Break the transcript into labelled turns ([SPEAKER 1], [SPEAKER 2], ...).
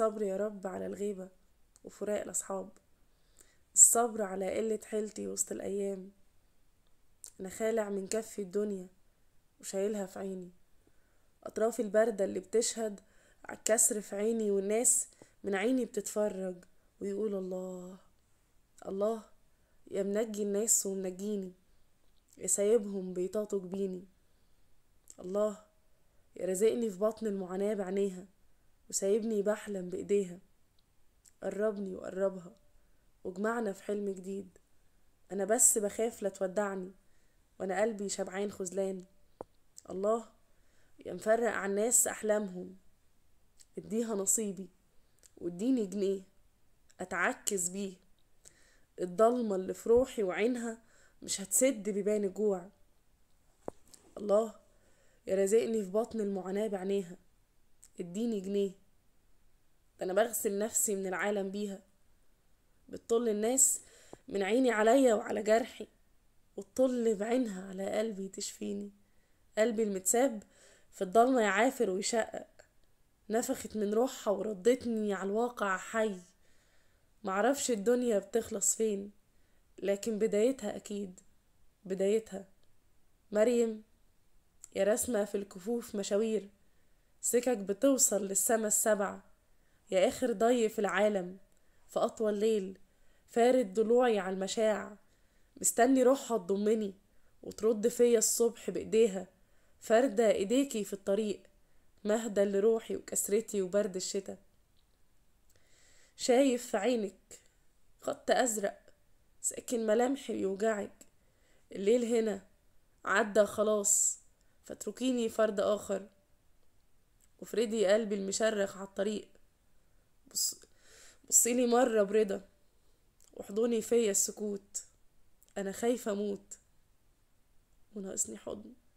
[SPEAKER 1] الصبر يا رب على الغيبة وفراق الأصحاب الصبر على قلة حيلتي وسط الأيام أنا خالع من كف الدنيا وشايلها في عيني أطراف البردة اللي بتشهد عالكسر في عيني والناس من عيني بتتفرج ويقول الله الله يا منجي الناس ومنجيني يا سايبهم بيطاطوا جبيني الله يا رزقني في بطن المعاناة بعينيها وسايبني بحلم بإيديها قربني وقربها واجمعنا في حلم جديد أنا بس بخاف لا تودعني وأنا قلبي شبعان خذلان الله يا مفرق على الناس أحلامهم اديها نصيبي واديني جنيه أتعكس بيه الضلمة اللي في روحي وعينها مش هتسد بيبان الجوع الله يرزقني في بطن المعاناة بعينيها اديني جنيه ده انا بغسل نفسي من العالم بيها بتطل الناس من عيني عليا وعلى جرحي وتطل بعينها على قلبي تشفيني قلبي المتساب في الضلمة يعافر ويشقق نفخت من روحها وردتني على الواقع حي معرفش الدنيا بتخلص فين لكن بدايتها أكيد بدايتها مريم يا رسمة في الكفوف مشاوير سكك بتوصل للسما السبع يا آخر ضي في العالم في أطول ليل فارد ضلوعي على المشاع مستني روحها تضمني وترد فيا الصبح بإيديها فاردة إيديكي في الطريق مهدى لروحي وكسرتي وبرد الشتا شايف في عينك خط أزرق ساكن ملامحي بيوجعك الليل هنا عدى خلاص فاتركيني فرد آخر وفريدي قلبي المشرخ على الطريق بص بصيلي مرة برضا وحضني فيا السكوت أنا خايفة أموت وناقصني حضن